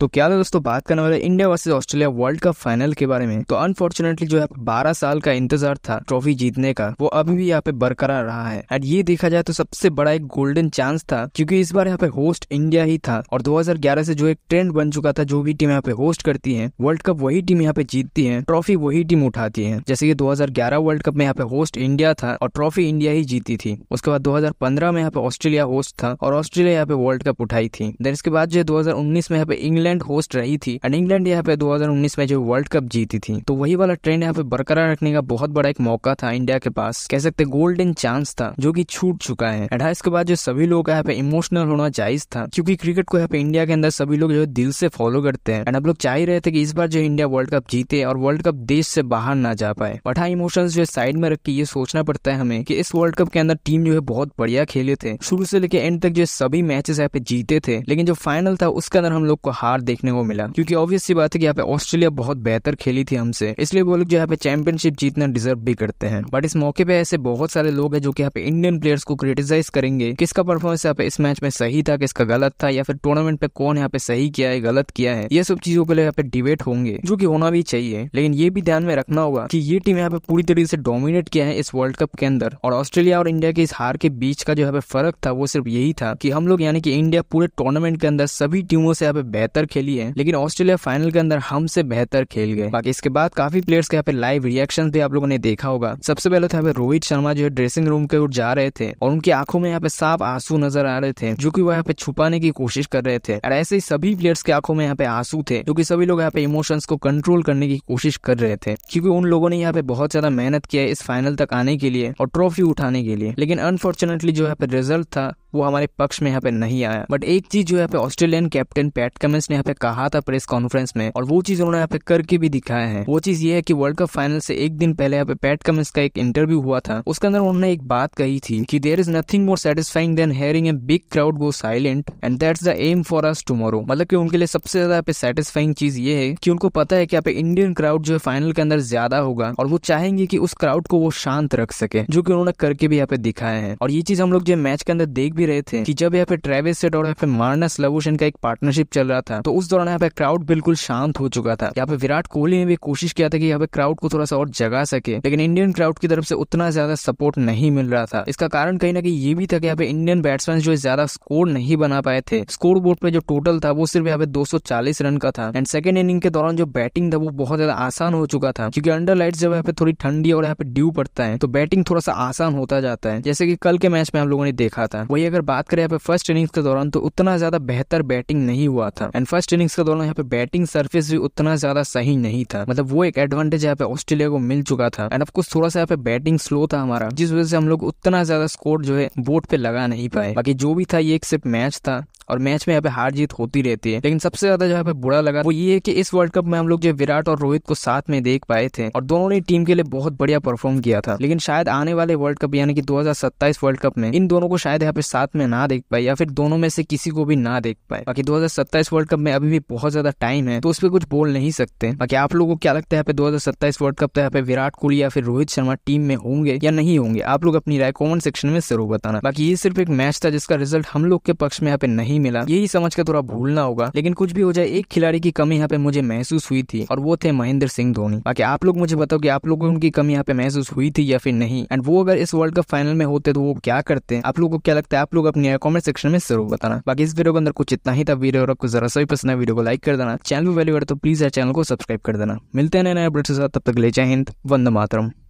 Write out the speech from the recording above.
तो क्या था दोस्तों बात करने वाले India versus Australia world cup final के बारे में तो अनफॉर्चुनेटली जो है 12 साल का इंतजार था ट्रॉफी जीतने का वो अभी भी यहाँ पे बरकरार रहा है एंड ये देखा जाए तो सबसे बड़ा एक गोल्डन चांस था क्योंकि इस बार यहाँ पे होस्ट इंडिया ही था और 2011 से जो एक ट्रेंड बन चुका था जो भी टीम यहाँ पे होस्ट करती है वर्ल्ड कप वही टीम यहाँ पे जीतती है ट्रॉफी वही टीम उठाती है जैसे की दो वर्ल्ड कप में यहाँ पे होस्ट इंडिया था और ट्रॉफी इंडिया ही जीती थी उसके बाद दो में यहाँ पे ऑस्ट्रेलिया होस्ट था और ऑस्ट्रेलिया यहाँ पे वर्ल्ड कप उठाई थी देन इसके बाद जो है दो में यहाँ पे इंग्लैंड इंग्लैंड होस्ट रही थी एंड इंग्लैंड यहाँ पे 2019 में जो वर्ल्ड कप जीती थी तो वही वाला ट्रेंड यहाँ पे बरकरार रखने का बहुत बड़ा एक मौका था इंडिया के पास कह सकते गोल्डन चांस था जो की छूट चुका है एंड हाँ, इसके बाद जो सभी लोग यहाँ पे इमोशनल होना जायज था क्योंकि क्रिकेट को यहाँ पे इंडिया के अंदर सभी लोग जो है दिल से फॉलो करते हैं एंड अब लोग चाह ही रहे थे कि इस बार जो इंडिया वर्ल्ड कप जीते और वर्ल्ड कप देश से बाहर ना जा पाए बट हाँ इमोशंस जो साइड में रख के ये सोचना पड़ता है हमें कि इस वर्ल्ड कप के अंदर टीम जो है बहुत बढ़िया खेले थे शुरू से लेके एंड तक जो सभी मैचेस यहाँ पे जीते थे लेकिन जो फाइनल था उसके अंदर हम लोग को हार हार देखने को मिला क्योंकि ऑब्वियस सी बात है कि यहाँ पे ऑस्ट्रेलिया बहुत बेहतर खेली थी हमसे इसलिए वो लोग जो यहाँ पे चैंपियनशिप जीतना डिजर्व भी करते हैं बट इस मौके पे ऐसे बहुत सारे लोग हैं जो कि यहाँ पे इंडियन प्लेयर्स को क्रिटिसाइज करेंगे किसका परफॉर्मेंस यहाँ पे इस मैच में सही था किसका गलत था या फिर टूर्नामेंट पे कौन यहाँ पे सही किया है गलत किया है ये सब चीजों के लिए यहाँ पे डिबेट होंगे जो की होना भी चाहिए लेकिन ये भी ध्यान में रखना होगा की ये टीम यहाँ पे पूरी तरीके से डोमिनेट किया है इस वर्ल्ड कप के अंदर और ऑस्ट्रेलिया और इंडिया के इस हार के बीच का जो यहाँ पे फर्क था वो सिर्फ यही था की हम लोग यानी कि इंडिया पूरे टूर्नामेंट के अंदर सभी टीमों से यहाँ पे बेहतर बेहतर खेली है लेकिन ऑस्ट्रेलिया फाइनल के अंदर हमसे बेहतर खेल गए बाकी इसके बाद काफी प्लेयर्स के यहाँ पे लाइव रिएक्शन भी आप लोगों ने देखा होगा सबसे पहले था तो रोहित शर्मा जो है ड्रेसिंग रूम के जा रहे थे और उनकी आंखों में यहाँ पे साफ आंसू नजर आ रहे थे जो की वो यहाँ पे छुपाने की कोशिश कर रहे थे और ऐसे ही सभी प्लेयर्स के आंखों में यहाँ पे आंसू थे जो की सभी लोग यहाँ पे इमोशंस को कंट्रोल करने की कोशिश कर रहे थे क्योंकि उन लोगों ने यहाँ पे बहुत ज्यादा मेहनत किया इस फाइनल तक आने के लिए और ट्रॉफी उठाने के लिए लेकिन अनफॉर्चुनेटली जो यहाँ पे रिजल्ट था वो हमारे पक्ष में यहाँ पे नहीं आया बट एक चीज जो यहाँ पे ऑस्ट्रेलियन कैप्टन पैट कमिंस ने यहाँ पे कहा था प्रेस कॉन्फ्रेंस में और वो चीज उन्होंने यहाँ पे करके भी दिखाया है वो चीज ये है कि वर्ल्ड कप फाइनल से एक दिन पहले यहाँ पे पैट कमिंस का एक इंटरव्यू हुआ था उसके अंदर उन्होंने एक बात कही थी कि there is nothing more satisfying than hearing a big crowd go silent and that's the aim for us tomorrow मतलब की उनके लिए सबसे ज्यादा यहाँ पे सेटिस्फाइंग चीज ये है की उनको पता है की यहाँ पे इंडियन क्राउड जो है फाइनल के अंदर ज्यादा होगा और वो चाहेंगे की उस क्राउड को वो शांत रख सके जो की उन्होंने करके भी यहाँ पे दिखाया है और ये चीज हम लोग जो मैच के अंदर देख भी रहे थे कि जब यहाँ पे ट्रेविस सेट और यहाँ पे मार्नस लवोशन का एक पार्टनरशिप चल रहा था तो उस दौरान यहाँ पे क्राउड बिल्कुल शांत हो चुका था यहाँ पे विराट कोहली ने भी कोशिश किया था कि यहाँ पे क्राउड को थोड़ा सा और जगा सके लेकिन इंडियन क्राउड की तरफ से उतना ज्यादा सपोर्ट नहीं मिल रहा था इसका कारण कहीं ना कहीं ये भी था कि यहाँ पे इंडियन बैट्समैन जो ज्यादा स्कोर नहीं बना पाए थे स्कोर बोर्ड पे जो टोटल था वो सिर्फ यहाँ पे दो रन का था एंड सेकंड इनिंग के दौरान जो बैटिंग था वो बहुत ज्यादा आसान हो चुका था क्योंकि अंडर लाइट जब यहाँ पे थोड़ी ठंडी और यहाँ पे ड्यू पड़ता है तो बैटिंग थोड़ा सा आसान होता जाता है जैसे की कल के मैच में हम लोगों ने देखा था वही की अगर बात करें यहाँ पे फर्स्ट इनिंग्स के दौरान तो उतना ज्यादा बेहतर बैटिंग नहीं हुआ था एंड फर्स्ट इनिंग्स के दौरान यहाँ पे बैटिंग सर्फेस भी उतना ज्यादा सही नहीं था मतलब वो एक एडवांटेज यहाँ पे ऑस्ट्रेलिया को मिल चुका था एंड ऑफकोर्स थोड़ा सा यहाँ पे बैटिंग स्लो था हमारा जिस वजह से हम लोग उतना ज्यादा स्कोर जो है बोर्ड पे लगा नहीं पाए बाकी जो भी था ये एक सिर्फ मैच था और मैच में यहाँ पे हार जीत होती रहती है लेकिन सबसे ज्यादा जो पे बुरा लगा वो ये है कि इस वर्ल्ड कप में हम लोग जो विराट और रोहित को साथ में देख पाए थे और दोनों ने टीम के लिए बहुत बढ़िया परफॉर्म किया था लेकिन शायद आने वाले वर्ल्ड कप यानी कि 2027 वर्ल्ड कप में इन दोनों को शायद यहाँ पे साथ में ना देख पाए या फिर दोनों में से किसी को भी ना देख पाए बाकी दो वर्ल्ड कप में अभी भी बहुत ज्यादा टाइम है तो उस पर कुछ बोल नहीं सकते बाकी आप लोगों को क्या लगता है पे 2027 वर्ल्ड कप यहाँ पे विराट कोहली या फिर रोहित शर्मा टीम में होंगे या नहीं होंगे आप लोग अपनी राय कॉमेंट सेक्शन में जरूर बताना बाकी ये सिर्फ एक मैच था जिसका रिजल्ट हम लोग के पक्ष में यहाँ पे नहीं मिला यही समझ कर थोड़ा भूलना होगा लेकिन कुछ भी हो जाए एक खिलाड़ी की कमी यहाँ पे मुझे महसूस हुई थी और वो थे महेंद्र सिंह धोनी बाकी आप लोग मुझे बताओ कि आप लोगों उनकी कमी यहाँ पे महसूस हुई थी या फिर नहीं एंड वो अगर इस वर्ल्ड कप फाइनल में होते तो वो क्या करते हैं आप लोग को क्या लगता है आप लोग अपने कॉमेंट सेक्शन में जरूर बताना बाकी इस वीडियो के अंदर कुछ इतना ही था वीडियो और आपको जरा सा भी पसंद है वीडियो को लाइक कर देना चैनल वैल्यू वैल्यू तो प्लीज चैनल को सब्सक्राइब कर देना मिलते हैं नए अपडेट्स के साथ तब तक ले जाए हिंद वंद मातरम